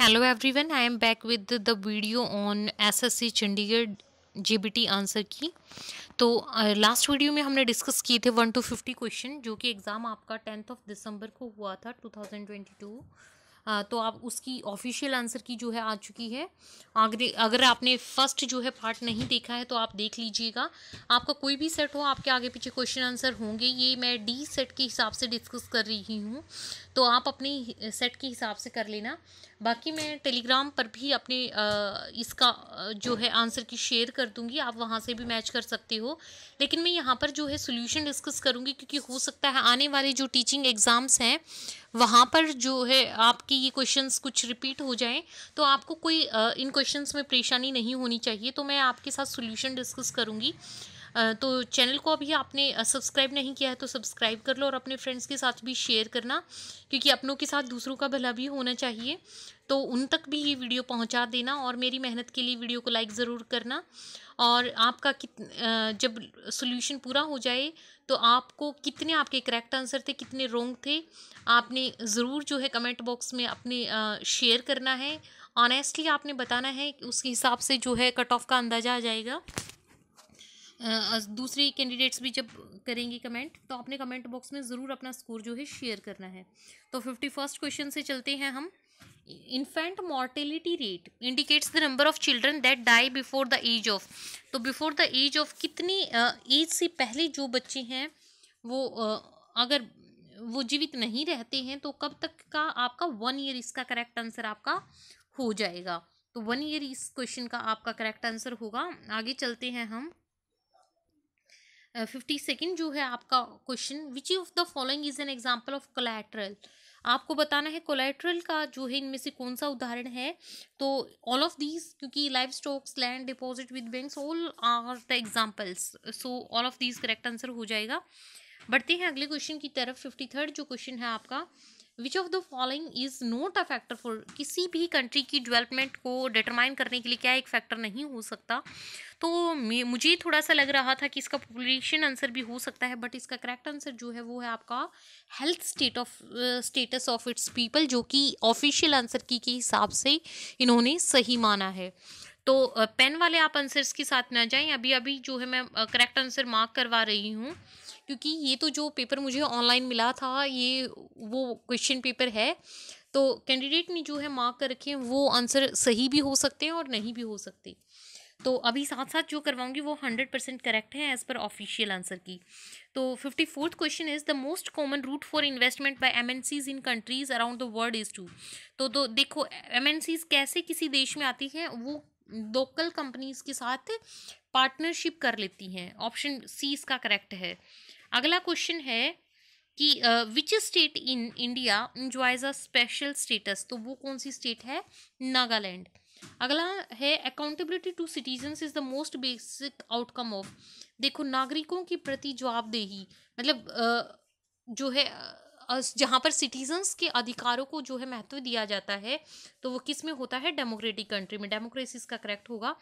hello everyone I am back with the video on SSC Chandigarh GBT answer key तो last uh, video में हमने discuss किए थे one two fifty question जो कि एग्ज़ाम आपका टेंथ ऑफ दिसंबर को हुआ था टू थाउजेंड ट्वेंटी टू तो आप उसकी ऑफिशियल आंसर की जो है आ चुकी है अगर अगर आपने फर्स्ट जो है पार्ट नहीं देखा है तो आप देख लीजिएगा आपका कोई भी सेट हो आपके आगे पीछे क्वेश्चन आंसर होंगे ये मैं डी सेट के हिसाब से डिस्कस कर रही हूँ तो आप अपनी सेट के हिसाब से कर लेना बाकी मैं टेलीग्राम पर भी अपने इसका जो है आंसर की शेयर कर दूंगी आप वहाँ से भी मैच कर सकते हो लेकिन मैं यहाँ पर जो है सोल्यूशन डिस्कस करूँगी क्योंकि हो सकता है आने वाले जो टीचिंग एग्ज़ाम्स हैं वहाँ पर जो है आपके ये क्वेश्चंस कुछ रिपीट हो जाएं तो आपको कोई इन क्वेश्चन में परेशानी नहीं होनी चाहिए तो मैं आपके साथ सोल्यूशन डिस्कस करूँगी तो चैनल को अभी आपने सब्सक्राइब नहीं किया है तो सब्सक्राइब कर लो और अपने फ्रेंड्स के साथ भी शेयर करना क्योंकि अपनों के साथ दूसरों का भला भी होना चाहिए तो उन तक भी ये वीडियो पहुंचा देना और मेरी मेहनत के लिए वीडियो को लाइक ज़रूर करना और आपका कित जब सोल्यूशन पूरा हो जाए तो आपको कितने आपके करेक्ट आंसर थे कितने रोंग थे आपने ज़रूर जो है कमेंट बॉक्स में अपने शेयर करना है ऑनेस्टली आपने बताना है उसके हिसाब से जो है कट ऑफ का अंदाज़ा आ जाएगा दूसरी कैंडिडेट्स भी जब करेंगे कमेंट तो आपने कमेंट बॉक्स में ज़रूर अपना स्कोर जो है शेयर करना है तो फिफ्टी फर्स्ट क्वेश्चन से चलते हैं हम infant mortality rate indicates the number of children that die before the age of तो बिफोर द एज ऑफ कितनी एज से पहले जो बच्चे हैं वो अगर वो जीवित नहीं रहते हैं तो कब तक का आपका वन ईयर इसका करेक्ट आंसर आपका हो जाएगा तो वन ईयर इस क्वेश्चन का आपका करेक्ट आंसर होगा आगे चलते हैं हम फिफ्टी सेकेंड जो है आपका question which of the following is an example of collateral आपको बताना है कोलेट्रल का जो है इनमें से कौन सा उदाहरण है तो ऑल ऑफ दीज क्योंकि life stocks land deposit with bank all are the examples so all of these correct answer हो जाएगा बढ़ते हैं अगले क्वेश्चन की तरफ फिफ्टी थर्ड जो क्वेश्चन है आपका which of the following is not a factor for किसी भी कंट्री की डेवलपमेंट को डिटरमाइन करने के लिए क्या एक फैक्टर नहीं हो सकता तो मुझे थोड़ा सा लग रहा था कि इसका पॉपुलेशन आंसर भी हो सकता है बट इसका करेक्ट आंसर जो है वो है आपका health state of status of its people जो कि ऑफिशियल आंसर की के हिसाब से इन्होंने सही माना है तो पेन वाले आप आंसर्स के साथ ना जाएं अभी अभी जो है मैं करेक्ट आंसर मार्क करवा रही हूँ क्योंकि ये तो जो पेपर मुझे ऑनलाइन मिला था ये वो क्वेश्चन पेपर है तो कैंडिडेट ने जो है मार्क कर रखे हैं वो आंसर सही भी हो सकते हैं और नहीं भी हो सकते तो अभी साथ साथ जो करवाऊंगी वो हंड्रेड परसेंट करेक्ट है as per official answer key तो fifty fourth question is the most common route for investment by MNCs in countries around the world is to तो देखो एमएनसीज कैसे किसी देश में आती हैं वो लोकल कंपनीज के साथ पार्टनरशिप कर लेती हैं ऑप्शन सी इसका करेक्ट है अगला क्वेश्चन है कि which state in India enjoys a special status तो वो कौन सी स्टेट है नागालैंड अगला है accountability to citizens is the most basic outcome of देखो नागरिकों के प्रति जवाबदेही मतलब uh, जो है uh, जहाँ पर सिटीजन्स के अधिकारों को जो है महत्व दिया जाता है तो वो किस में होता है डेमोक्रेटिक कंट्री में डेमोक्रेसी का करेक्ट होगा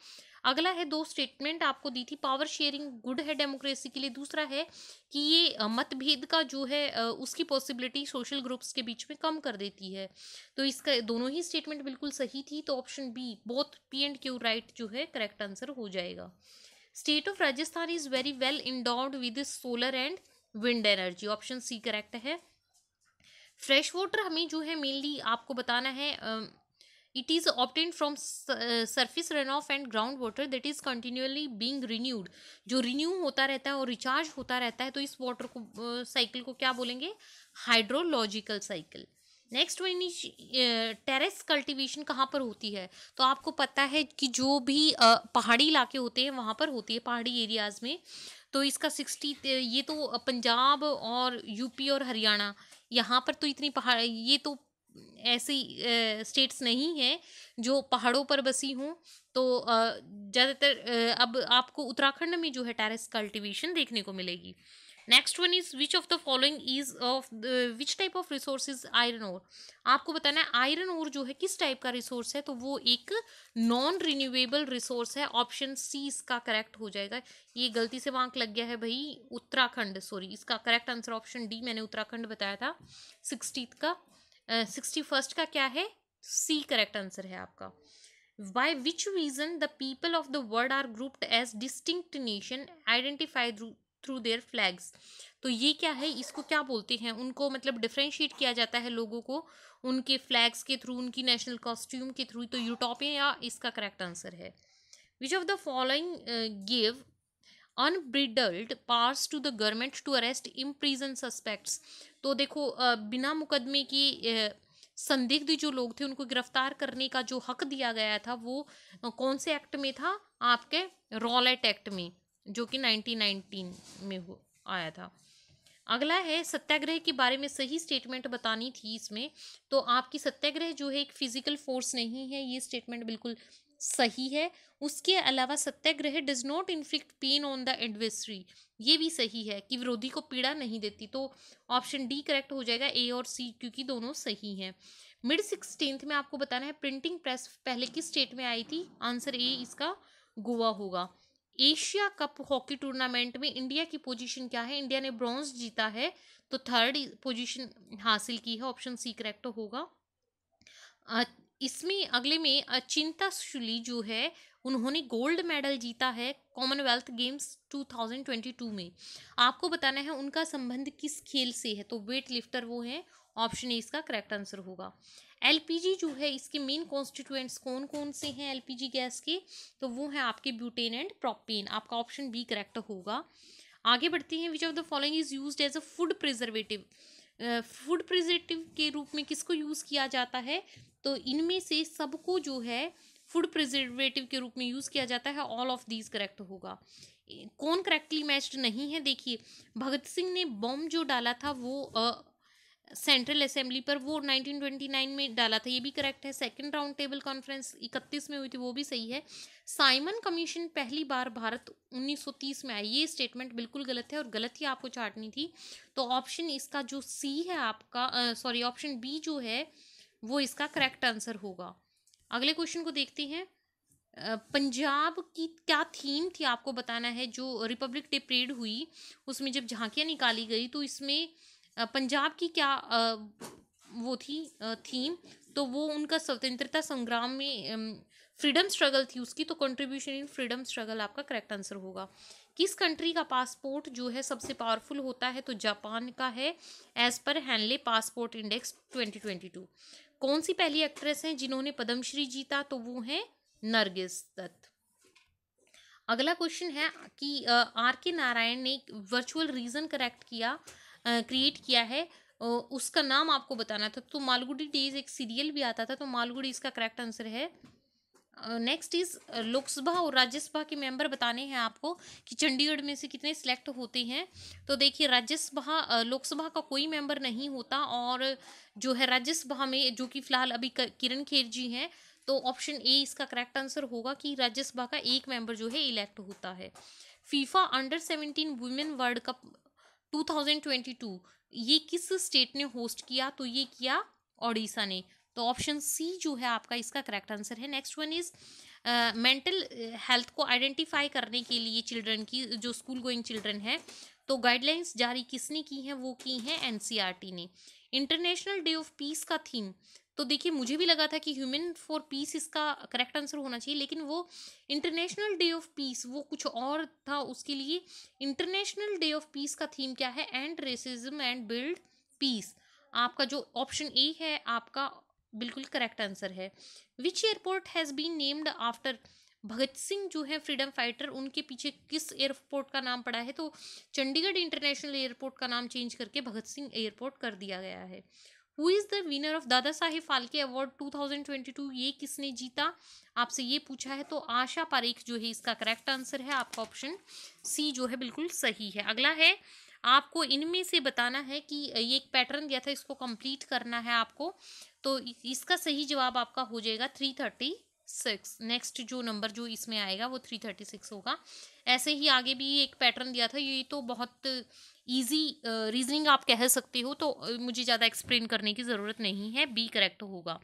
अगला है दो स्टेटमेंट आपको दी थी पावर शेयरिंग गुड है डेमोक्रेसी के लिए दूसरा है कि ये मतभेद का जो है उसकी पॉसिबिलिटी सोशल ग्रुप्स के बीच में कम कर देती है तो इसका दोनों ही स्टेटमेंट बिल्कुल सही थी तो option B both P and Q right जो है करेक्ट आंसर हो जाएगा state of Rajasthan is very well endowed with solar and wind energy option C correct है फ्रेश वाटर हमें जो है मेनली आपको बताना है it is obtained from surface run off and ground water that is continuously being renewed जो renew होता रहता है और रिचार्ज होता रहता है तो इस वाटर को साइकिल uh, को क्या बोलेंगे hydrological cycle next one is terrace cultivation कहाँ पर होती है तो आपको पता है कि जो भी uh, पहाड़ी इलाके होते हैं वहाँ पर होती है पहाड़ी एरियाज़ में तो इसका सिक्सटी ये तो पंजाब और यूपी और हरियाणा यहाँ पर तो इतनी पहाड़ ये तो ऐसी स्टेट्स नहीं हैं जो पहाड़ों पर बसी हूँ तो ज़्यादातर अब आपको उत्तराखंड में जो है टेरेस कल्टीवेशन देखने को मिलेगी next one is which of the following is of which type of resource iron ore आपको बताना है आयरन ओर जो है किस टाइप का रिसोर्स है तो वो एक नॉन रिन्यूएबल रिसोर्स है ऑप्शन सी इसका करेक्ट हो जाएगा ये गलती से मार्क लग गया है भाई उत्तराखंड सॉरी इसका करेक्ट आंसर ऑप्शन डी मैंने उत्तराखंड बताया था सिक्सटीथ का सिक्सटी uh, फर्स्ट का क्या है सी करेक्ट आंसर है आपका by which reason the people of the world are grouped as distinct nation identified through their flags तो ये क्या है इसको क्या बोलते हैं उनको मतलब डिफ्रेंशिएट किया जाता है लोगों को उनके फ्लैग्स के थ्रू उनकी नेशनल कॉस्ट्यूम के थ्रू तो यूटोपिया इसका करेक्ट आंसर है which of the following give unbridled powers to the government to arrest imprison suspects तो देखो बिना मुकदमे की संदिग्ध जो लोग थे उनको गिरफ्तार करने का जो हक दिया गया था वो कौन से एक्ट में था आपके रॉलेट एक्ट में जो कि 1919 में आया था अगला है सत्याग्रह के बारे में सही स्टेटमेंट बतानी थी इसमें तो आपकी सत्याग्रह जो है एक फिजिकल फोर्स नहीं है ये स्टेटमेंट बिल्कुल सही है उसके अलावा satyagraha does not inflict pain on the adversary ये भी सही है कि विरोधी को पीड़ा नहीं देती तो ऑप्शन डी करेक्ट हो जाएगा ए और सी क्योंकि दोनों सही हैं मिड सिक्सटीन्थ में आपको बताना है प्रिंटिंग प्रेस पहले किस स्टेट में आई थी आंसर ए इसका गोवा होगा एशिया कप हॉकी टूर्नामेंट में इंडिया की पोजीशन क्या है इंडिया ने ब्रॉन्ज जीता है तो थर्ड पोजीशन हासिल की है ऑप्शन सी करेक्ट तो होगा इसमें अगले में अचिंता शुली जो है उन्होंने गोल्ड मेडल जीता है कॉमनवेल्थ गेम्स 2022 में आपको बताना है उनका संबंध किस खेल से है तो वेट लिफ्टर वो हैं ऑप्शन ए इसका करेक्ट आंसर होगा एलपीजी जो है इसके मेन कॉन्स्टिट्यूएंट्स कौन कौन से हैं एलपीजी गैस के तो वो हैं आपके ब्यूटेन एंड प्रोपेन आपका ऑप्शन बी करेक्ट होगा आगे बढ़ते हैं which of the following is used as a food preservative food preservative के रूप में किसको यूज़ किया जाता है तो इनमें से सबको जो है फूड प्रिजर्वेटिव के रूप में यूज़ किया जाता है ऑल ऑफ दीज करेक्ट होगा कौन करेक्टली मैच्ड नहीं है देखिए भगत सिंह ने बम जो डाला था वो सेंट्रल असेंबली पर वो 1929 में डाला था ये भी करेक्ट है सेकंड राउंड टेबल कॉन्फ्रेंस 31 में हुई थी वो भी सही है साइमन कमीशन पहली बार भारत 1930 में आया ये स्टेटमेंट बिल्कुल गलत है और गलत ही आपको चाटनी थी तो ऑप्शन इसका जो सी है आपका सॉरी ऑप्शन बी जो है वो इसका करेक्ट आंसर होगा अगले क्वेश्चन को देखते हैं पंजाब की क्या थीम थी आपको बताना है जो रिपब्लिक डे परेड हुई उसमें जब झांकियाँ निकाली गई तो इसमें पंजाब की क्या वो थी थीम तो वो उनका स्वतंत्रता संग्राम में फ्रीडम स्ट्रगल थी उसकी तो कंट्रीब्यूशन इन फ्रीडम स्ट्रगल आपका करेक्ट आंसर होगा किस कंट्री का पासपोर्ट जो है सबसे पावरफुल होता है तो जापान का है as per Henle passport index 2022 कौन सी पहली एक्ट्रेस हैं जिन्होंने पद्मश्री जीता तो वो हैं नरगिस दत्त अगला क्वेश्चन है कि आर के नारायण ने वर्चुअल रीजन करेक्ट किया क्रिएट किया है उसका नाम आपको बताना था तो मालगुडी डेज एक सीरियल भी आता था तो मालगुडी इसका करेक्ट आंसर है नेक्स्ट इज लोकसभा और राज्यसभा के मेंबर बताने हैं आपको कि चंडीगढ़ में से कितने सिलेक्ट होते हैं तो देखिए राज्यसभा लोकसभा का कोई मेंबर नहीं होता और जो है राज्यसभा में जो कि फिलहाल अभी किरण खेर जी हैं तो ऑप्शन ए इसका करेक्ट आंसर होगा कि राज्यसभा का एक मेंबर जो है इलेक्ट होता है FIFA under seventeen women world cup 2022 ये किस स्टेट ने होस्ट किया तो ये किया ओडिशा ने तो ऑप्शन सी जो है आपका इसका करेक्ट आंसर है next one is mental health को आइडेंटिफाई करने के लिए चिल्ड्रन की जो स्कूल गोइंग चिल्ड्रन है तो गाइडलाइंस जारी किसने की हैं वो की हैं एनसीईआरटी e ने इंटरनेशनल डे ऑफ पीस का थीम तो देखिए मुझे भी लगा था कि ह्यूमन फॉर पीस इसका करेक्ट आंसर होना चाहिए लेकिन वो इंटरनेशनल डे ऑफ पीस वो कुछ और था उसके लिए इंटरनेशनल डे ऑफ पीस का थीम क्या है end racism and build peace आपका जो ऑप्शन ए है आपका बिल्कुल करेक्ट आंसर है which airport has been named after Bhagat Singh जो है फ्रीडम फाइटर उनके पीछे किस एयरपोर्ट का नाम पड़ा है तो चंडीगढ़ इंटरनेशनल एयरपोर्ट का नाम चेंज करके भगत सिंह एयरपोर्ट कर दिया गया है who is the winner of Dada Saheb Phalke award 2022 ये किसने जीता आपसे ये पूछा है तो आशा पारेख जो है इसका करेक्ट आंसर है आपका ऑप्शन सी जो है बिल्कुल सही है अगला है आपको इनमें से बताना है कि ये एक पैटर्न दिया था इसको कंप्लीट करना है आपको तो इसका सही जवाब आपका हो जाएगा थ्री थर्टी सिक्स नेक्स्ट जो नंबर जो इसमें आएगा वो थ्री थर्टी सिक्स होगा ऐसे ही आगे भी एक पैटर्न दिया था ये तो बहुत ईजी रीजनिंग आप कह सकते हो तो मुझे ज़्यादा एक्सप्लेन करने की ज़रूरत नहीं है बी करेक्ट होगा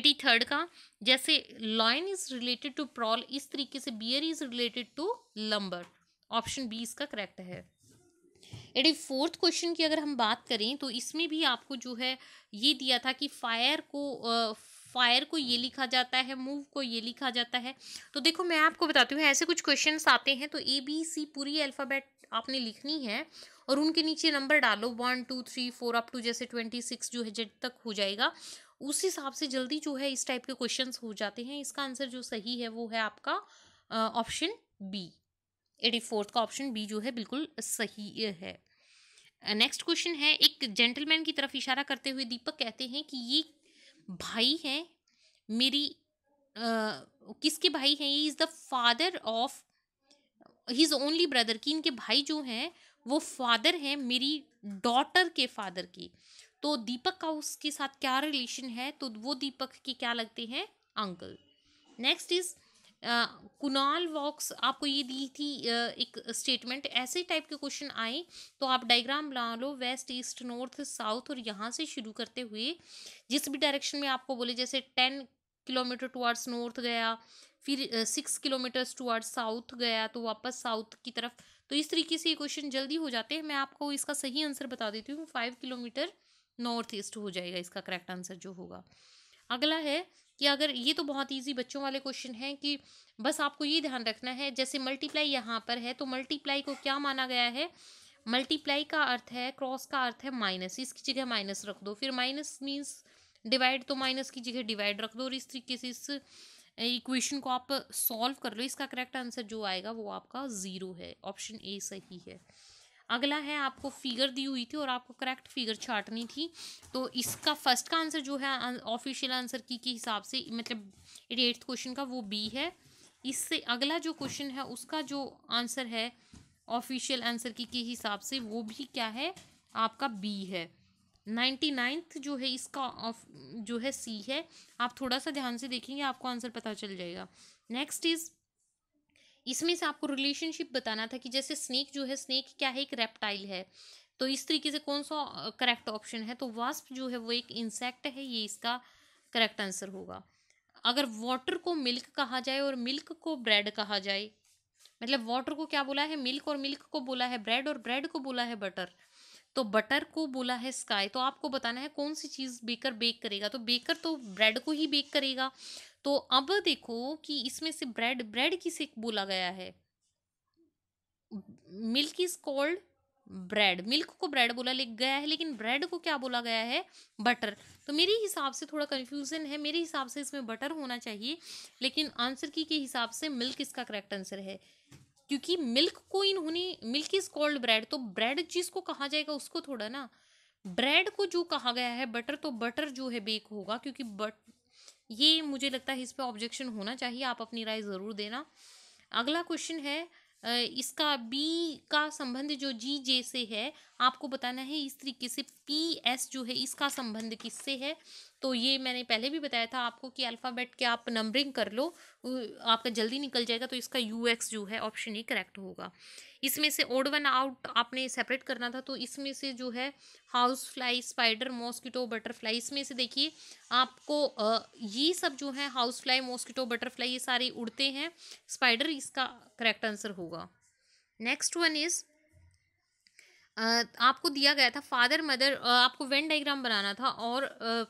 एटी थर्ड का जैसे line is related to prowl इस तरीके से bear is related to lumber option B इसका करेक्ट है एटी फोर्थ क्वेश्चन की अगर हम बात करें तो इसमें भी आपको जो है ये दिया था कि फायर को फायर को ये लिखा जाता है मूव को ये लिखा जाता है तो देखो मैं आपको बताती हूँ ऐसे कुछ क्वेश्चन आते हैं तो ए बी सी पूरी अल्फ़ाबेट आपने लिखनी है और उनके नीचे नंबर डालो one two three four up to जैसे ट्वेंटी सिक्स जो है जेड तक हो जाएगा उस हिसाब से जल्दी जो है इस टाइप के क्वेश्चन हो जाते हैं इसका आंसर जो सही है वो है आपका ऑप्शन बी एटी फोर्थ का ऑप्शन बी जो है बिल्कुल सही है नेक्स्ट क्वेश्चन है एक जेंटलमैन की तरफ इशारा करते हुए दीपक कहते हैं कि ये भाई हैं मेरी आ, किसके भाई हैं is the father of is only brother की इनके भाई जो हैं वो फादर हैं मेरी डॉटर के फादर की तो दीपक का उसके साथ क्या रिलेशन है तो वो दीपक के क्या लगते हैं uncle next is Kunal walks आपको ये दी थी एक स्टेटमेंट ऐसे टाइप के क्वेश्चन आए तो आप डायग्राम बना लो वेस्ट ईस्ट नॉर्थ साउथ और यहाँ से शुरू करते हुए जिस भी डायरेक्शन में आपको बोले जैसे टेन किलोमीटर टुवार्ड्स नॉर्थ गया फिर सिक्स किलोमीटर्स टुवार्ड्स साउथ गया तो वापस साउथ की तरफ तो इस तरीके से ये क्वेश्चन जल्दी हो जाते हैं मैं आपको इसका सही आंसर बता देती हूँ फाइव किलोमीटर नॉर्थ ईस्ट हो जाएगा इसका करेक्ट आंसर जो होगा अगला है कि अगर ये तो बहुत ईजी बच्चों वाले क्वेश्चन हैं कि बस आपको ये ध्यान रखना है जैसे मल्टीप्लाई यहाँ पर है तो मल्टीप्लाई को क्या माना गया है मल्टीप्लाई का अर्थ है क्रॉस का अर्थ है माइनस इसकी जगह माइनस रख दो फिर माइनस मीन्स डिवाइड तो माइनस की जगह डिवाइड रख दो और इस तरीके से इस इक्वेशन को आप सॉल्व कर लो इसका करेक्ट आंसर जो आएगा वो आपका ज़ीरो है ऑप्शन ए सही है अगला है आपको फिगर दी हुई थी और आपको करेक्ट फिगर छाटनी थी तो इसका फर्स्ट का आंसर जो है ऑफिशियल आंसर की के हिसाब से मतलब एट्थ क्वेश्चन का वो बी है इससे अगला जो क्वेश्चन है उसका जो आंसर है ऑफिशियल आंसर की के हिसाब से वो भी क्या है आपका बी है नाइन्टी नाइन्थ जो है इसका ऑफ जो है सी है आप थोड़ा सा ध्यान से देखेंगे आपको आंसर पता चल जाएगा नेक्स्ट इज़ इसमें से आपको रिलेशनशिप बताना था कि जैसे स्नेक जो है स्नेक क्या है एक रेप्टाइल है तो इस तरीके से कौन सा करेक्ट ऑप्शन है तो वास्प जो है वो एक इंसेक्ट है ये इसका करेक्ट आंसर होगा अगर वाटर को मिल्क कहा जाए और मिल्क को ब्रेड कहा जाए मतलब वाटर को क्या बोला है मिल्क और मिल्क को बोला है ब्रेड और ब्रेड को बोला है बटर तो बटर को बोला है स्काई तो आपको बताना है कौन सी चीज़ बेकर बेक करेगा तो बेकर तो ब्रेड को ही बेक करेगा तो अब देखो कि इसमें से ब्रेड ब्रेड किसे बोला गया है milk is called bread milk को ब्रेड बोला लिख गया है लेकिन ब्रेड को क्या बोला गया है बटर तो मेरे हिसाब से थोड़ा कन्फ्यूज़न है मेरे हिसाब से इसमें बटर होना चाहिए लेकिन आंसर की के हिसाब से मिल्क इसका करेक्ट आंसर है क्योंकि मिल्क को इन्होंने मिल्क इज कॉल्ड ब्रेड तो ब्रेड जिसको कहा जाएगा उसको थोड़ा ना ब्रेड को जो कहा गया है बटर तो बटर जो है बेक होगा क्योंकि बट ये मुझे लगता है इस पर ऑब्जेक्शन होना चाहिए आप अपनी राय ज़रूर देना अगला क्वेश्चन है इसका बी का संबंध जो जी जे से है आपको बताना है इस तरीके से पी एस जो है इसका संबंध किससे है तो ये मैंने पहले भी बताया था आपको कि अल्फ़ाबेट के आप नंबरिंग कर लो आपका जल्दी निकल जाएगा तो इसका यू एक्स जो है ऑप्शन ए करेक्ट होगा इसमें से ओड वन आउट आपने सेपरेट करना था तो इसमें से जो है house fly spider mosquito butterfly इसमें से देखिए आपको ये सब जो है हाउस फ्लाई मॉस्किटो बटरफ्लाई ये सारे उड़ते हैं स्पाइडर इसका करेक्ट आंसर होगा नेक्स्ट वन इज़ Uh, आपको दिया गया था फादर मदर uh, आपको वेन डाइग्राम बनाना था और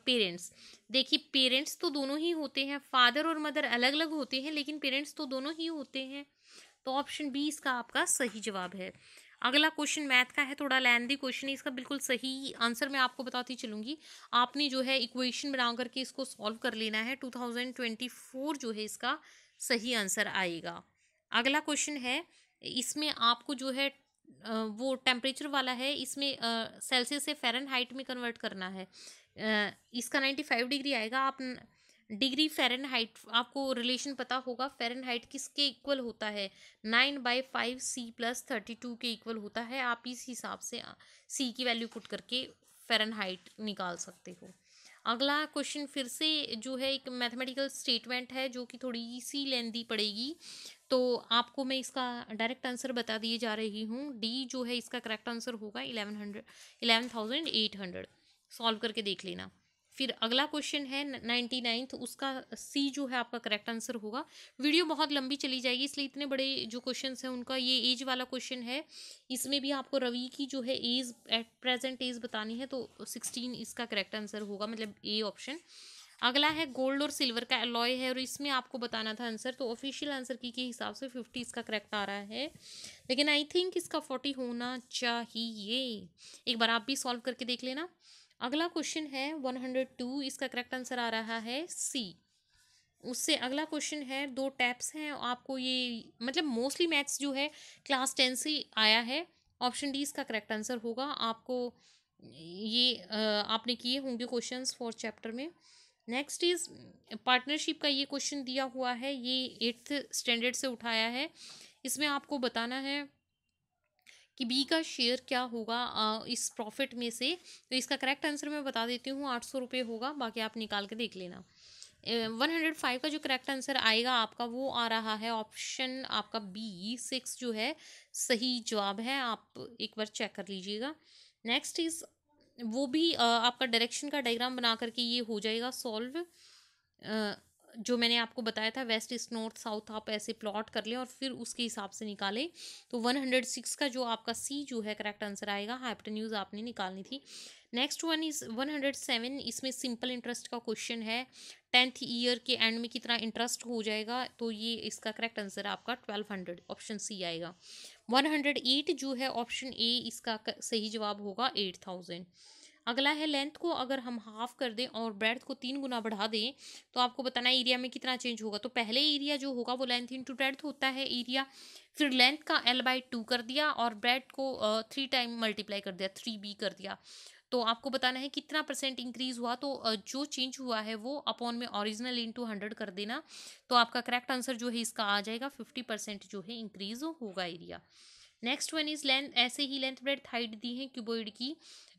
पेरेंट्स uh, देखिए पेरेंट्स तो दोनों ही होते हैं फादर और मदर अलग अलग होते हैं लेकिन पेरेंट्स तो दोनों ही होते हैं तो ऑप्शन बी इसका आपका सही जवाब है अगला क्वेश्चन मैथ का है थोड़ा लेंदी क्वेश्चन है इसका बिल्कुल सही आंसर मैं आपको बताती चलूँगी आपने जो है इक्वेशन बना करके इसको सॉल्व कर लेना है 2024 जो है इसका सही आंसर आएगा अगला क्वेश्चन है इसमें आपको जो है वो टेम्परेचर वाला है इसमें सेल्सियस से फेरन में कन्वर्ट करना है इसका नाइन्टी डिग्री आएगा आप डिग्री फ़ारेनहाइट आपको रिलेशन पता होगा फ़ारेनहाइट किसके इक्वल होता है nine by five C plus thirty two के इक्वल होता है आप इस हिसाब से सी की वैल्यू पुट करके फ़ारेनहाइट निकाल सकते हो अगला क्वेश्चन फिर से जो है एक मैथमेटिकल स्टेटमेंट है जो कि थोड़ी सी लेंदी पड़ेगी तो आपको मैं इसका डायरेक्ट आंसर बता दिए जा रही हूँ डी जो है इसका करेक्ट आंसर होगा eleven hundred eleven thousand eight hundred solve करके देख लेना फिर अगला क्वेश्चन है नाइन्टी नाइन्थ उसका सी जो है आपका करेक्ट आंसर होगा वीडियो बहुत लंबी चली जाएगी इसलिए इतने बड़े जो क्वेश्चन हैं उनका ये एज वाला क्वेश्चन है इसमें भी आपको रवि की जो है एज एट प्रेजेंट एज बतानी है तो सिक्सटीन इसका करेक्ट आंसर होगा मतलब ए ऑप्शन अगला है गोल्ड और सिल्वर का अलॉय है और इसमें आपको बताना था आंसर तो ऑफिशियल आंसर की के हिसाब से फिफ्टी इसका करेक्ट आ रहा है लेकिन आई थिंक इसका फोर्टी होना चाहिए एक बार आप भी सॉल्व करके देख लेना अगला क्वेश्चन है वन हंड्रेड टू इसका करेक्ट आंसर आ रहा है सी उससे अगला क्वेश्चन है दो टैप्स हैं आपको ये मतलब मोस्टली मैथ्स जो है क्लास टेन से आया है ऑप्शन डी इसका करेक्ट आंसर होगा आपको ये आपने किए होंगे क्वेश्चंस फॉर चैप्टर में नेक्स्ट इज़ पार्टनरशिप का ये क्वेश्चन दिया हुआ है ये एट्थ स्टैंडर्ड से उठाया है इसमें आपको बताना है कि बी का शेयर क्या होगा इस प्रॉफिट में से तो इसका करेक्ट आंसर मैं बता देती हूँ आठ सौ रुपये होगा बाकी आप निकाल के देख लेना वन हंड्रेड फाइव का जो करेक्ट आंसर आएगा आपका वो आ रहा है ऑप्शन आपका बी सिक्स जो है सही जवाब है आप एक बार चेक कर लीजिएगा नेक्स्ट इज़ वो भी आपका डायरेक्शन का डायग्राम बना करके ये हो जाएगा सॉल्व जो मैंने आपको बताया था वेस्ट ईस्ट नॉर्थ साउथ आप ऐसे प्लॉट कर लें और फिर उसके हिसाब से निकालें तो 106 का जो आपका सी जो है करेक्ट आंसर आएगा न्यूज़ आपने निकालनी थी नेक्स्ट वन इज 107 इसमें सिंपल इंटरेस्ट का क्वेश्चन है टेंथ ईयर के एंड में कितना इंटरेस्ट हो जाएगा तो ये इसका करेक्ट आंसर आपका हंड्रेड ऑप्शन सी आएगा एट जो है ऑप्शन ए इसका सही जवाब होगा थाउजेंड अगला है लेंथ को अगर हम हाफ कर दें और ब्रेड को तीन गुना बढ़ा दें तो आपको बताना एरिया में कितना चेंज होगा तो पहले एरिया जो होगा वो लेंथ इंटू ब्रेड होता है एरिया फिर लेंथ का एल बाई टू कर दिया और ब्रेड को थ्री टाइम मल्टीप्लाई कर दिया थ्री बी कर दिया तो आपको बताना है कितना परसेंट इंक्रीज हुआ तो जो चेंज हुआ है वो अपॉन में ओरिजिनल इंटू हंड्रेड कर देना तो आपका करेक्ट आंसर जो है इसका आ जाएगा फिफ्टी परसेंट जो है इंक्रीज होगा area next one is length ऐसे ही लेंथ ब्रेड हाइट दी है क्यूबोइड की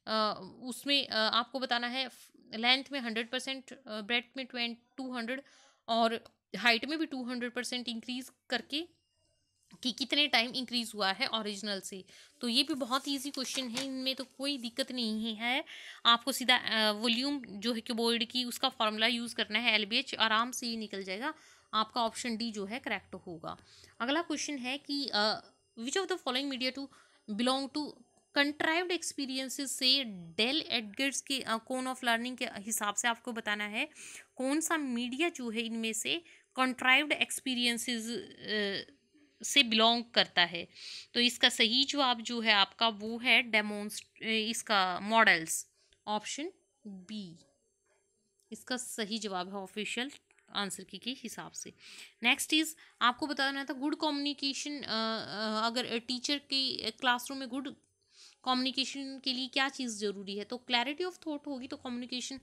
उसमें आपको बताना है लेंथ में हंड्रेड परसेंट ब्रेथ में ट्वेंट टू हंड्रेड और हाइट में भी टू हंड्रेड परसेंट इंक्रीज़ करके कि कितने टाइम इंक्रीज़ हुआ है ओरिजिनल से तो ये भी बहुत इजी क्वेश्चन है इनमें तो कोई दिक्कत नहीं है आपको सीधा वॉल्यूम जो है बोर्ड की उसका फॉर्मूला यूज़ करना है एल आराम से ये निकल जाएगा आपका ऑप्शन डी जो है करेक्ट होगा अगला क्वेश्चन है कि which of the following media to belong to contrived experiences से डेल एडगर्स के कोन ऑफ लर्निंग के हिसाब से आपको बताना है कौन सा मीडिया जो है इनमें से कंट्राइव्ड एक्सपीरियंसेस से बिलोंग करता है तो इसका सही जवाब जो है आपका वो है डेमोन्स्ट इसका मॉडल्स ऑप्शन बी इसका सही जवाब है ऑफिशियल आंसर की के हिसाब से नेक्स्ट इज़ आपको बताना था गुड कम्युनिकेशन अगर टीचर की क्लासरूम में गुड कम्युनिकेशन के लिए क्या चीज़ ज़रूरी है तो क्लैरिटी ऑफ थॉट होगी तो कम्युनिकेशन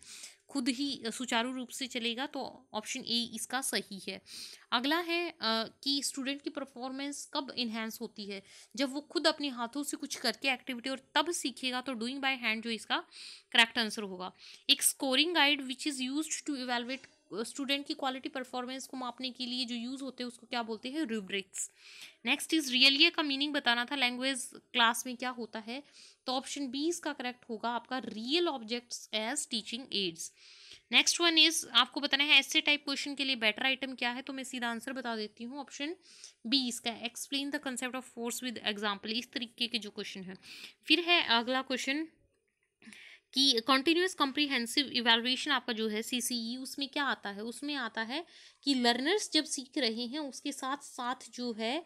खुद ही सुचारू रूप से चलेगा तो ऑप्शन ए इसका सही है अगला है कि स्टूडेंट की परफॉर्मेंस कब इन्हेंस होती है जब वो खुद अपने हाथों से कुछ करके एक्टिविटी और तब सीखेगा तो डूइंग बाय हैंड जो इसका करेक्ट आंसर होगा एक scoring guide which is use to evaluate student की क्वालिटी परफॉर्मेंस को मापने के लिए जो यूज़ होते हैं उसको क्या बोलते हैं रूब्रिक्स नेक्स्ट इज़ रियलिए का मीनिंग बताना था लैंग्वेज क्लास में क्या होता है तो ऑप्शन बी इसका करेक्ट होगा आपका real objects as teaching aids next one is आपको बताना है ऐसे टाइप क्वेश्चन के लिए बेटर आइटम क्या है तो मैं सीधा आंसर बता देती हूँ ऑप्शन बी इसका explain the concept of force with example इस तरीके के जो क्वेश्चन है फिर है अगला क्वेश्चन कि कंटिन्यूस कॉम्प्रीहेंसिव इवेलुएशन आपका जो है सीसीई e, उसमें क्या आता है उसमें आता है कि लर्नर्स जब सीख रहे हैं उसके साथ साथ जो है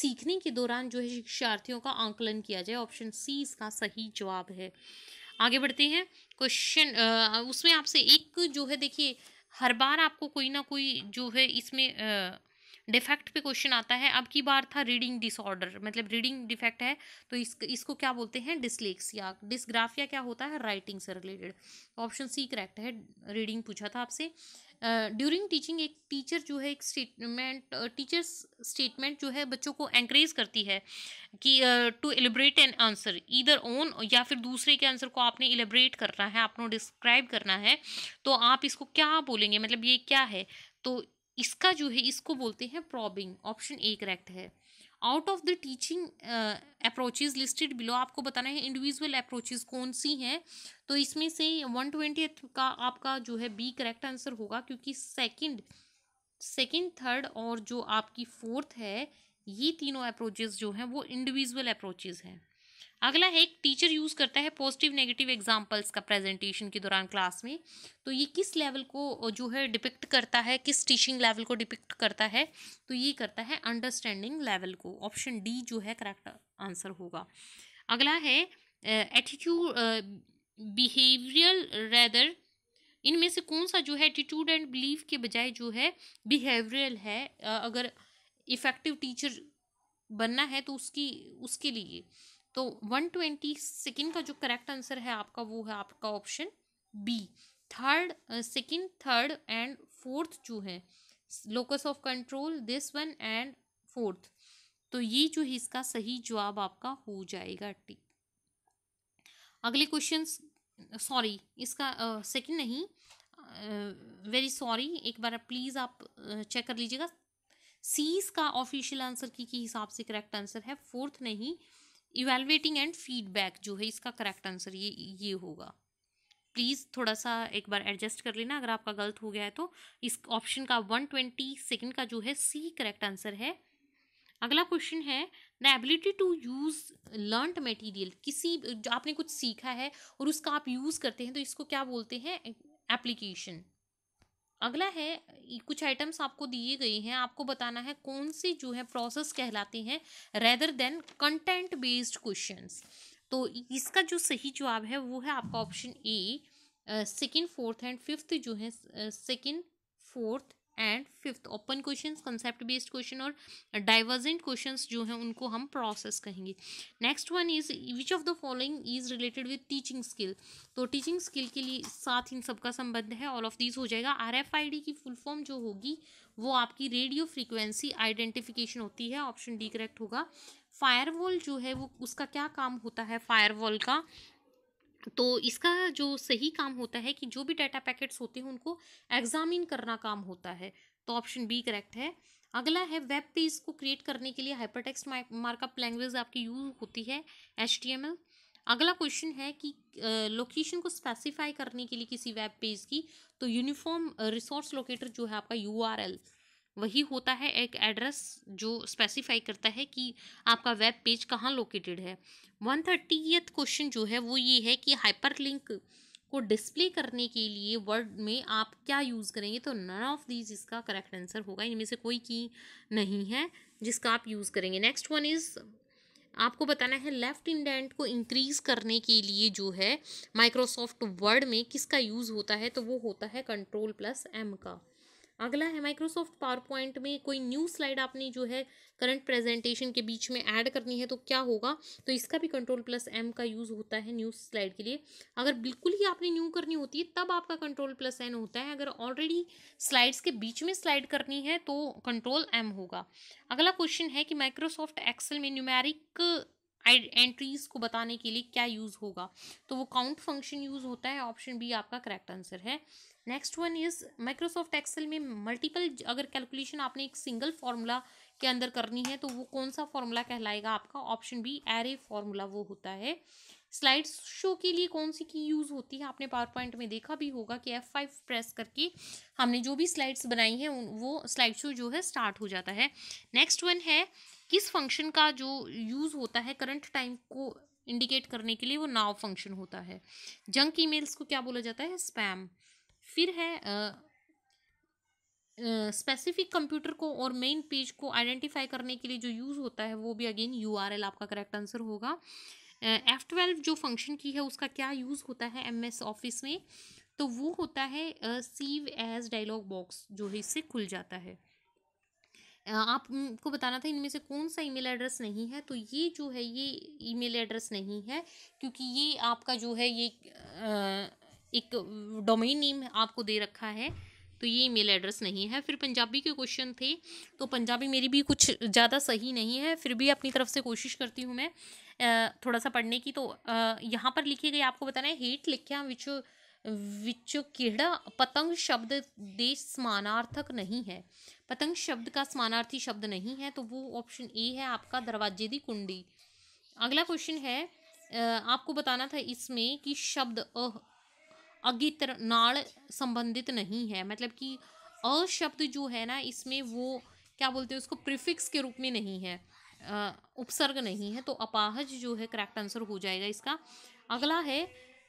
सीखने के दौरान जो है शिक्षार्थियों का आंकलन किया जाए ऑप्शन सी इसका सही जवाब है आगे बढ़ते हैं क्वेश्चन उसमें आपसे एक जो है देखिए हर बार आपको कोई ना कोई जो है इसमें डिफेक्ट पे क्वेश्चन आता है अब की बार था रीडिंग डिसऑर्डर मतलब रीडिंग डिफेक्ट है तो इस इसको क्या बोलते हैं डिसलेक्सिया डिसग्राफिया क्या होता है राइटिंग से रिलेटेड ऑप्शन सी करेक्ट है रीडिंग पूछा था आपसे ड्यूरिंग टीचिंग एक टीचर जो है एक स्टेटमेंट टीचर्स स्टेटमेंट जो है बच्चों को एंकरेज करती है कि to elaborate an answer either own या फिर दूसरे के आंसर को आपने एलिब्रेट करना है आपने डिस्क्राइब करना है तो आप इसको क्या बोलेंगे मतलब ये क्या है तो इसका जो है इसको बोलते हैं प्रॉबिंग ऑप्शन ए करेक्ट है out of the teaching approaches listed below आपको बताना है इंडिविजुअल अप्रोचेज कौन सी हैं तो इसमें से वन ट्वेंटी का आपका जो है बी करेक्ट आंसर होगा क्योंकि सेकेंड सेकेंड थर्ड और जो आपकी फोर्थ है ये तीनों अप्रोचेज जो हैं वो इंडिविजुअल अप्रोचेज हैं अगला है एक टीचर यूज़ करता है पॉजिटिव नेगेटिव एग्जाम्पल्स का प्रेजेंटेशन के दौरान क्लास में तो ये किस लेवल को जो है डिपिक्ट करता है किस टीचिंग लेवल को डिपिक्ट करता है तो ये करता है अंडरस्टैंडिंग लेवल को ऑप्शन डी जो है करेक्ट आंसर होगा अगला है एटीट्यूड बिहेवियल रेदर इनमें से कौन सा जो है एटीट्यूड एंड बिलीव के बजाय जो है बिहेवियल है अगर इफ़ेक्टिव टीचर बनना है तो उसकी उसके लिए तो वन ट्वेंटी सेकेंड का जो करेक्ट आंसर है आपका वो है आपका option B third second third and fourth जो है locus of control this one and fourth तो ये जो है इसका सही जवाब आपका हो जाएगा टी अगले क्वेश्चन सॉरी इसका सेकेंड uh, नहीं वेरी uh, सॉरी एक बार प्लीज़ आप चेक uh, कर लीजिएगा सीज का ऑफिशियल आंसर की के हिसाब से करेक्ट आंसर है फोर्थ नहीं इवेलुएटिंग एंड फीडबैक जो है इसका करेक्ट आंसर ये ये होगा प्लीज़ थोड़ा सा एक बार एडजस्ट कर लेना अगर आपका गलत हो गया है तो इस ऑप्शन का वन ट्वेंटी सेकेंड का जो है सी करेक्ट आंसर है अगला क्वेश्चन है the ability to use learned material किसी आपने कुछ सीखा है और उसका आप यूज़ करते हैं तो इसको क्या बोलते हैं एप्लीकेशन अगला है कुछ आइटम्स आपको दिए गए हैं आपको बताना है कौन सी जो है प्रोसेस कहलाती हैं rather than content based questions तो इसका जो सही जवाब है वो है आपका option A second fourth and fifth जो है second fourth and fifth open question concept based question और डाइवर्जेंट क्वेश्चन जो हैं उनको हम प्रोसेस कहेंगे next one is which of the following is related with teaching skill तो टीचिंग स्किल के लिए साथ इन सबका संबंध है ऑल ऑफ दीज हो जाएगा आर एफ आई डी की फुल फॉर्म जो होगी वो आपकी रेडियो फ्रीक्वेंसी आइडेंटिफिकेशन होती है ऑप्शन डी करेक्ट होगा फायरवॉल जो है वो उसका क्या काम होता है फायरवॉल का तो इसका जो सही काम होता है कि जो भी डाटा पैकेट्स होते हैं उनको एग्जामिन करना काम होता है तो ऑप्शन बी करेक्ट है अगला है वेब पेज को क्रिएट करने के लिए हाइपरटेक्स्ट मार्कअप लैंग्वेज आपकी यूज होती है एच अगला क्वेश्चन है कि लोकेशन को स्पेसिफाई करने के लिए किसी वेब पेज की तो यूनिफॉर्म रिसोर्स लोकेटर जो है आपका यू वही होता है एक एड्रेस जो स्पेसिफाई करता है कि आपका वेब पेज कहाँ लोकेटेड है वन थर्टी क्वेश्चन जो है वो ये है कि हाइपर लिंक को डिस्प्ले करने के लिए वर्ड में आप क्या यूज़ करेंगे तो नन ऑफ दीज इसका करेक्ट आंसर होगा इनमें से कोई की नहीं है जिसका आप यूज़ करेंगे नेक्स्ट वन इज़ आपको बताना है लेफ़्ट इंडेंट को इंक्रीज़ करने के लिए जो है माइक्रोसॉफ्ट वर्ड में किसका यूज़ होता है तो वो होता है कंट्रोल प्लस एम का अगला है माइक्रोसॉफ्ट पावर पॉइंट में कोई न्यू स्लाइड आपने जो है करंट प्रेजेंटेशन के बीच में ऐड करनी है तो क्या होगा तो इसका भी कंट्रोल प्लस एम का यूज़ होता है न्यू स्लाइड के लिए अगर बिल्कुल ही आपने न्यू करनी होती है तब आपका कंट्रोल प्लस एन होता है अगर ऑलरेडी स्लाइड्स के बीच में स्लाइड करनी है तो कंट्रोल एम होगा अगला क्वेश्चन है कि माइक्रोसॉफ्ट एक्सेल में न्यूमेरिक एंट्रीज को बताने के लिए क्या यूज़ होगा तो वो काउंट फंक्शन यूज़ होता है ऑप्शन बी आपका करेक्ट आंसर है next one is Microsoft Excel में मल्टीपल अगर कैलकुलेशन आपने एक सिंगल फार्मूला के अंदर करनी है तो वो कौन सा फार्मूला कहलाएगा आपका ऑप्शन बी एरे फार्मूला वो होता है स्लाइड्स शो के लिए कौन सी की यूज़ होती है आपने पावर पॉइंट में देखा भी होगा कि एफ फाइव प्रेस करके हमने जो भी स्लाइड्स बनाई हैं वो स्लाइड शो जो है स्टार्ट हो जाता है नेक्स्ट वन है किस फंक्शन का जो यूज़ होता है करंट टाइम को इंडिकेट करने के लिए वो नाव फंक्शन होता है जंक ईमेल्स को क्या बोला जाता है स्पैम फिर है स्पेसिफिक कंप्यूटर को और मेन पेज को आइडेंटिफाई करने के लिए जो यूज़ होता है वो भी अगेन यू आपका करेक्ट आंसर होगा एफ़ ट्वेल्व जो फंक्शन की है उसका क्या यूज़ होता है एम एस ऑफिस में तो वो होता है सीव एज डायलॉग बॉक्स जो है इससे खुल जाता है uh, आपको बताना था इनमें से कौन सा ईमेल एड्रेस नहीं है तो ये जो है ये ईमेल एड्रेस नहीं है क्योंकि ये आपका जो है ये uh, एक डोमेन नेम आपको दे रखा है तो ये ईमेल एड्रेस नहीं है फिर पंजाबी के क्वेश्चन थे तो पंजाबी मेरी भी कुछ ज़्यादा सही नहीं है फिर भी अपनी तरफ से कोशिश करती हूँ मैं थोड़ा सा पढ़ने की तो यहाँ पर लिखे गए आपको बताना है हेठ लिखा विच विच केड़ा पतंग शब्द दे समानार्थक नहीं है पतंग शब्द का समानार्थी शब्द नहीं है तो वो ऑप्शन ए है आपका दरवाजे दी कुंडी अगला क्वेश्चन है आपको बताना था इसमें कि शब्द अह अगित्र नाल संबंधित नहीं है मतलब कि अशब्द जो है ना इसमें वो क्या बोलते हैं उसको प्रिफिक्स के रूप में नहीं है उपसर्ग नहीं है तो अपाहज जो है करेक्ट आंसर हो जाएगा इसका अगला है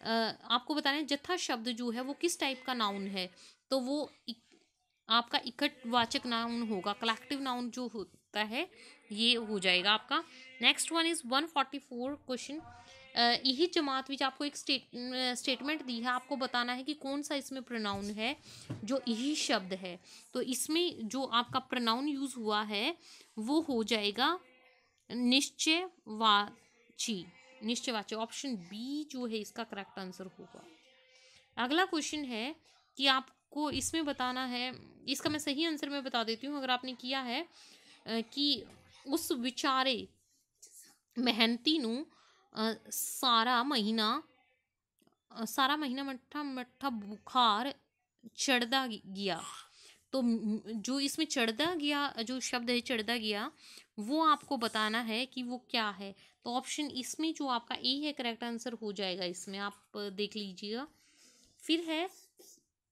आपको बता रहे हैं जत्था शब्द जो है वो किस टाइप का नाउन है तो वो आपका इकटवाचक नाउन होगा कलेक्टिव नाउन जो होता है ये हो जाएगा आपका next one is one forty four question यही जमात में आपको एक स्टेट स्टेटमेंट दी है आपको बताना है कि कौन सा इसमें प्रोनाउन है जो यही शब्द है तो इसमें जो आपका प्रोनाउन यूज़ हुआ है वो हो जाएगा निश्चयवाची निश्चयवाची ऑप्शन बी जो है इसका करेक्ट आंसर होगा अगला क्वेश्चन है कि आपको इसमें बताना है इसका मैं सही आंसर में बता देती हूँ अगर आपने किया है कि उस विचारे मेहनती न सारा महीना सारा महीना मठा मठा बुखार चढ़ता गया तो जो इसमें चढ़ता गया जो शब्द है चढ़ता गया वो आपको बताना है कि वो क्या है तो ऑप्शन इसमें जो आपका ए है करेक्ट आंसर हो जाएगा इसमें आप देख लीजिएगा फिर है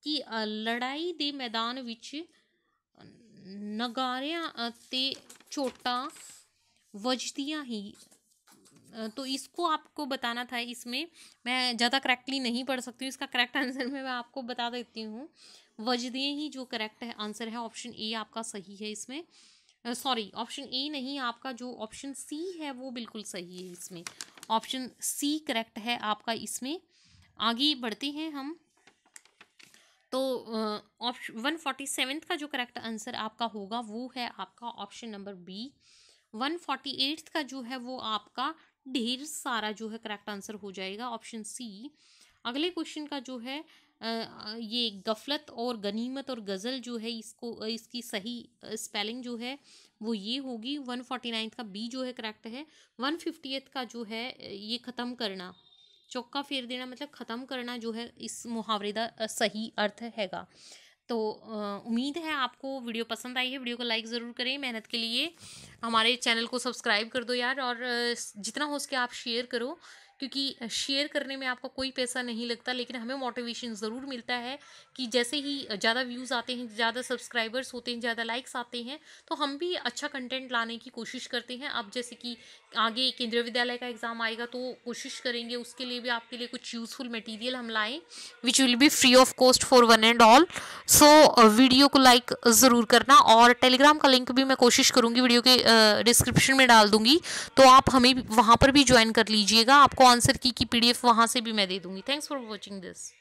कि लड़ाई दे मैदान विच ਨਗਾਰਿਆਂ ते चोटा वजदियाँ ही तो इसको आपको बताना था इसमें मैं ज़्यादा करेक्टली नहीं पढ़ सकती हूँ इसका करेक्ट आंसर में मैं आपको बता देती हूँ वजदियाँ ही जो करेक्ट है आंसर है ऑप्शन ए आपका सही है इसमें सॉरी ऑप्शन ए नहीं आपका जो ऑप्शन सी है वो बिल्कुल सही है इसमें ऑप्शन सी करेक्ट है आपका इसमें आगे बढ़ते हैं हम तो ऑप्शन वन फोर्टी का जो करेक्ट आंसर आपका होगा वो है आपका option number B one forty का जो है वो आपका ढेर सारा जो है करेक्ट आंसर हो जाएगा ऑप्शन सी अगले क्वेश्चन का जो है ये गफलत और गनीमत और गज़ल जो है इसको इसकी सही स्पेलिंग जो है वो ये होगी वन फोर्टी नाइन्थ का बी जो है करेक्ट है वन फिफ्टी एथ का जो है ये ख़त्म करना चौका फेर देना मतलब ख़त्म करना जो है इस मुहावरे का सही अर्थ हैगा तो उम्मीद है आपको वीडियो पसंद आई है वीडियो को लाइक ज़रूर करें मेहनत के लिए हमारे चैनल को सब्सक्राइब कर दो यार और जितना हो सके आप शेयर करो क्योंकि शेयर करने में आपका कोई पैसा नहीं लगता लेकिन हमें मोटिवेशन ज़रूर मिलता है कि जैसे ही ज़्यादा व्यूज़ आते हैं ज़्यादा सब्सक्राइबर्स होते हैं ज़्यादा लाइक्स आते हैं तो हम भी अच्छा कंटेंट लाने की कोशिश करते हैं अब जैसे कि आगे केंद्रीय विद्यालय का एग्ज़ाम आएगा तो कोशिश करेंगे उसके लिए भी आपके लिए कुछ यूज़फुल मटीरियल हम लाएँ which will be free of cost for one and all so video को लाइक ज़रूर करना और टेलीग्राम का लिंक भी मैं कोशिश करूँगी वीडियो के डिस्क्रिप्शन में डाल दूँगी तो आप हमें वहाँ पर भी ज्वाइन कर लीजिएगा आपको आंसर की की पीडीएफ वहाँ से भी मैं दे दूँगी थैंक्स फॉर वॉचिंग दिस